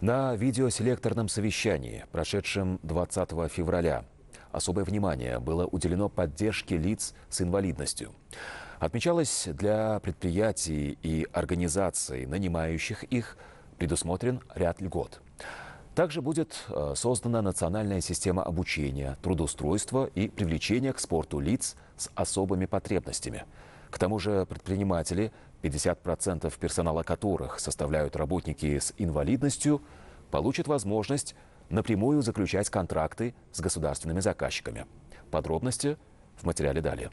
На видеоселекторном совещании, прошедшем 20 февраля, особое внимание было уделено поддержке лиц с инвалидностью. Отмечалось, для предприятий и организаций, нанимающих их, предусмотрен ряд льгот. Также будет э, создана национальная система обучения, трудоустройства и привлечения к спорту лиц с особыми потребностями – к тому же предприниматели, 50% персонала которых составляют работники с инвалидностью, получат возможность напрямую заключать контракты с государственными заказчиками. Подробности в материале далее.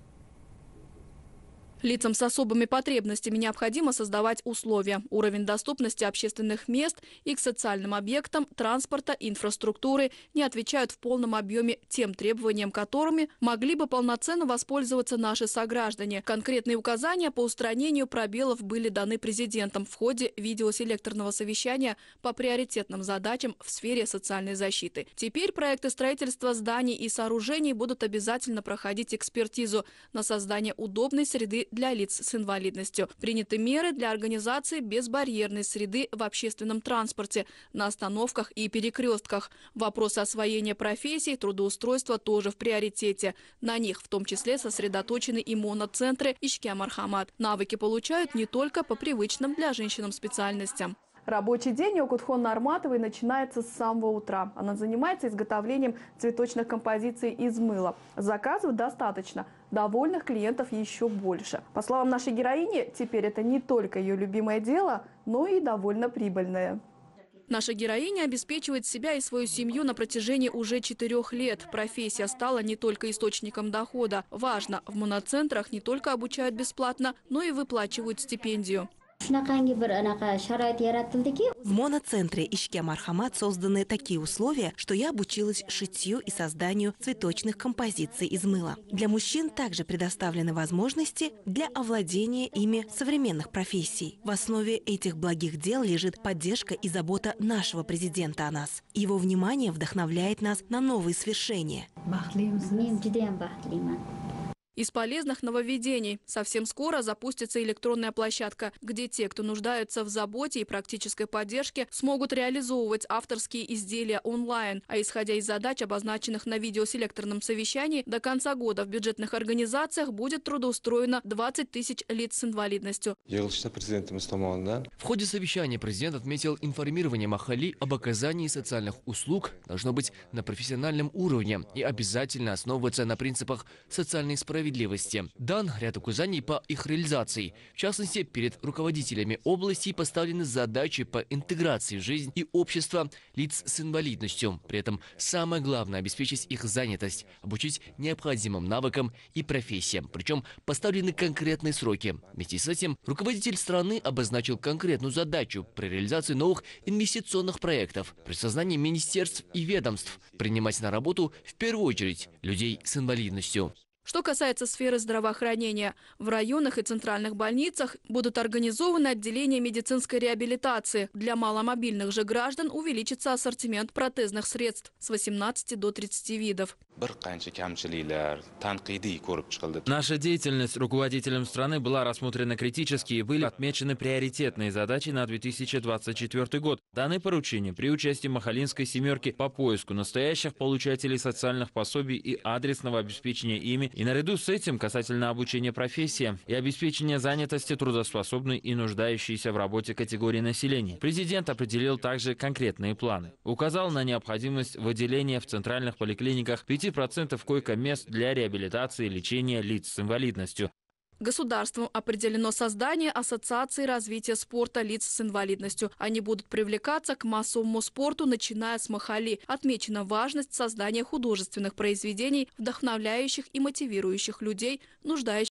Лицам с особыми потребностями необходимо создавать условия, уровень доступности общественных мест и к социальным объектам, транспорта, инфраструктуры не отвечают в полном объеме тем требованиям, которыми могли бы полноценно воспользоваться наши сограждане. Конкретные указания по устранению пробелов были даны президентом в ходе видеоселекторного совещания по приоритетным задачам в сфере социальной защиты. Теперь проекты строительства зданий и сооружений будут обязательно проходить экспертизу на создание удобной среды для лиц с инвалидностью. Приняты меры для организации безбарьерной среды в общественном транспорте, на остановках и перекрестках. Вопросы освоения профессий трудоустройства тоже в приоритете. На них в том числе сосредоточены и моноцентры Ишкиамархамат. Навыки получают не только по привычным для женщинам специальностям. Рабочий день у Кутхон Нарматовой начинается с самого утра. Она занимается изготовлением цветочных композиций из мыла. Заказов достаточно – довольных клиентов еще больше. По словам нашей героини, теперь это не только ее любимое дело, но и довольно прибыльное. Наша героиня обеспечивает себя и свою семью на протяжении уже четырех лет. Профессия стала не только источником дохода. Важно, в моноцентрах не только обучают бесплатно, но и выплачивают стипендию shunaqangi bir anaqa sharoit yaratildiki в моноцентре Ишке Мархамат созданы такие условия, что я обучилась шитью и созданию цветочных композиций из мыла. Для мужчин также предоставлены возможности для овладения ими современных профессий. В основе этих благих дел лежит поддержка и забота нашего президента о нас. Его внимание вдохновляет нас на новые свершения. Из полезных нововведений совсем скоро запустится электронная площадка, где те, кто нуждаются в заботе и практической поддержке, смогут реализовывать авторские изделия онлайн. А исходя из задач, обозначенных на видеоселекторном совещании, до конца года в бюджетных организациях будет трудоустроено 20 тысяч лиц с инвалидностью. В ходе совещания президент отметил информирование Махали об оказании социальных услуг должно быть на профессиональном уровне и обязательно основываться на принципах социальной справедливости справедливости. Дан ряд указаний по их реализации. В частности, перед руководителями областей поставлены задачи по интеграции в жизнь и общество лиц с инвалидностью. При этом самое главное – обеспечить их занятость, обучить необходимым навыкам и профессиям. Причем поставлены конкретные сроки. Вместе с этим руководитель страны обозначил конкретную задачу при реализации новых инвестиционных проектов при создании министерств и ведомств, принимать на работу в первую очередь людей с инвалидностью. Что касается сферы здравоохранения, в районах и центральных больницах будут организованы отделения медицинской реабилитации. Для маломобильных же граждан увеличится ассортимент протезных средств с 18 до 30 видов. Наша деятельность руководителем страны была рассмотрена критически и были отмечены приоритетные задачи на 2024 год. Данные поручения при участии Махалинской «семерки» по поиску настоящих получателей социальных пособий и адресного обеспечения ими и наряду с этим, касательно обучения профессии и обеспечения занятости трудоспособной и нуждающейся в работе категории населения, президент определил также конкретные планы. Указал на необходимость выделения в центральных поликлиниках 5% койко-мест для реабилитации и лечения лиц с инвалидностью, Государством определено создание Ассоциации развития спорта лиц с инвалидностью. Они будут привлекаться к массовому спорту, начиная с Махали. Отмечена важность создания художественных произведений, вдохновляющих и мотивирующих людей, нуждающихся